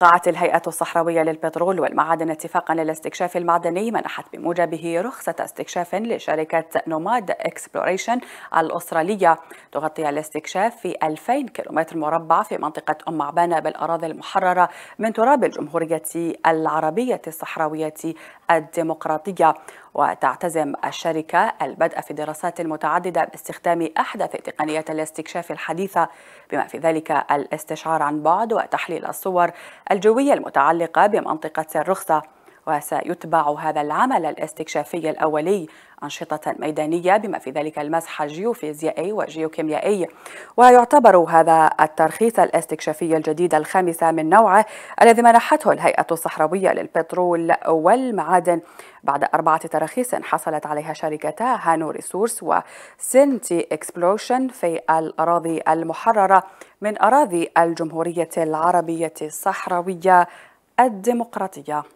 قاعت الهيئة الصحراوية للبترول والمعادن اتفاقا للاستكشاف المعدني منحت بموجبه رخصة استكشاف لشركة نوماد اكسبلوريشن الأسترالية تغطي الاستكشاف في 2000 كيلومتر مربع في منطقة أم عبانة بالأراضي المحررة من تراب الجمهورية العربية الصحراوية الديمقراطية وتعتزم الشركة البدء في دراسات متعددة باستخدام أحدث تقنيات الاستكشاف الحديثة بما في ذلك الاستشعار عن بعد وتحليل الصور الجوية المتعلقة بمنطقة الرخصة وسيتبع هذا العمل الاستكشافي الأولي أنشطة ميدانية بما في ذلك المسح الجيوفيزيائي والجيوكيميائي ويعتبر هذا الترخيص الاستكشافي الجديد الخامس من نوعه الذي منحته الهيئة الصحراوية للبترول والمعادن بعد أربعة تراخيص حصلت عليها شركتا هانو ريسورس وسنتي إكسبلوشن في الأراضي المحررة من أراضي الجمهورية العربية الصحراوية الديمقراطية